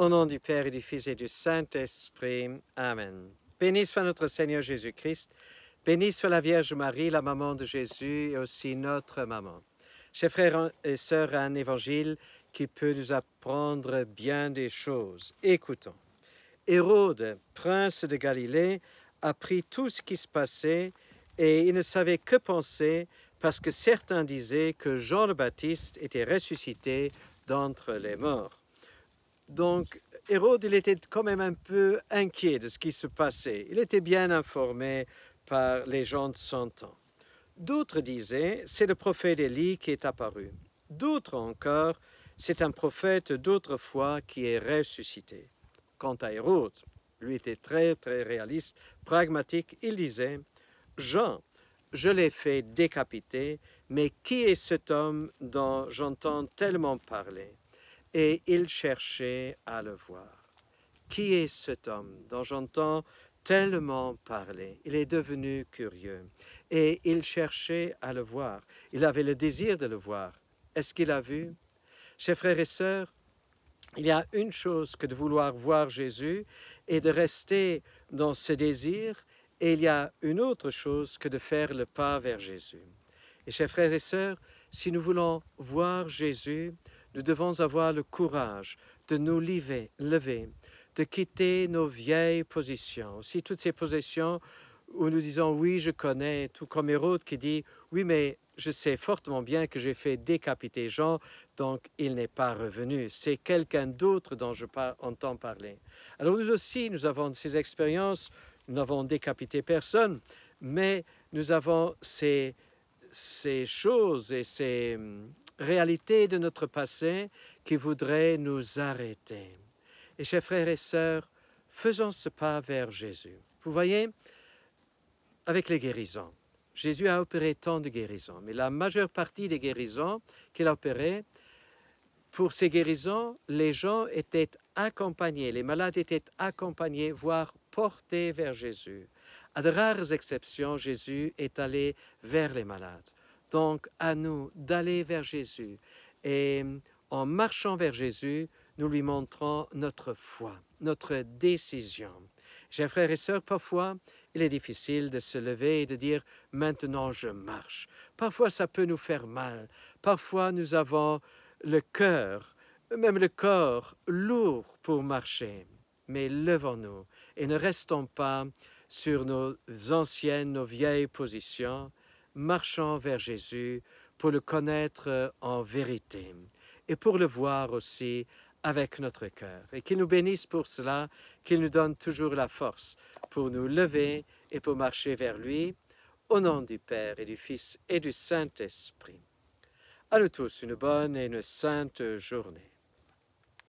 Au nom du Père et du Fils et du Saint-Esprit. Amen. Béni soit notre Seigneur Jésus-Christ. Béni soit la Vierge Marie, la maman de Jésus et aussi notre maman. Chers frères et sœurs, un évangile qui peut nous apprendre bien des choses. Écoutons. Hérode, prince de Galilée, apprit tout ce qui se passait et il ne savait que penser parce que certains disaient que Jean le Baptiste était ressuscité d'entre les morts. Donc Hérode, il était quand même un peu inquiet de ce qui se passait. Il était bien informé par les gens de son temps. D'autres disaient, c'est le prophète Élie qui est apparu. D'autres encore, c'est un prophète d'autrefois qui est ressuscité. Quant à Hérode, lui était très très réaliste, pragmatique, il disait, Jean, je l'ai fait décapiter, mais qui est cet homme dont j'entends tellement parler et il cherchait à le voir. Qui est cet homme dont j'entends tellement parler Il est devenu curieux et il cherchait à le voir. Il avait le désir de le voir. Est-ce qu'il a vu Chers frères et sœurs, il y a une chose que de vouloir voir Jésus et de rester dans ce désir, et il y a une autre chose que de faire le pas vers Jésus. Et chers frères et sœurs, si nous voulons voir Jésus, nous devons avoir le courage de nous lever, de quitter nos vieilles positions. Aussi, toutes ces positions où nous disons oui, je connais, tout comme Hérode qui dit oui, mais je sais fortement bien que j'ai fait décapiter Jean, donc il n'est pas revenu. C'est quelqu'un d'autre dont je par entends parler. Alors nous aussi, nous avons ces expériences, nous n'avons décapité personne, mais nous avons ces, ces choses et ces, Réalité de notre passé qui voudrait nous arrêter. Et chers frères et sœurs, faisons ce pas vers Jésus. Vous voyez, avec les guérisons, Jésus a opéré tant de guérisons, mais la majeure partie des guérisons qu'il a opérées, pour ces guérisons, les gens étaient accompagnés, les malades étaient accompagnés, voire portés vers Jésus. À de rares exceptions, Jésus est allé vers les malades donc à nous d'aller vers Jésus. Et en marchant vers Jésus, nous lui montrons notre foi, notre décision. Chers frères et sœurs, parfois, il est difficile de se lever et de dire « maintenant je marche ». Parfois, ça peut nous faire mal. Parfois, nous avons le cœur, même le corps, lourd pour marcher. Mais levons-nous et ne restons pas sur nos anciennes, nos vieilles positions, marchant vers Jésus pour le connaître euh, en vérité et pour le voir aussi avec notre cœur. Et qu'il nous bénisse pour cela, qu'il nous donne toujours la force pour nous lever et pour marcher vers lui, au nom du Père et du Fils et du Saint-Esprit. À nous tous une bonne et une sainte journée.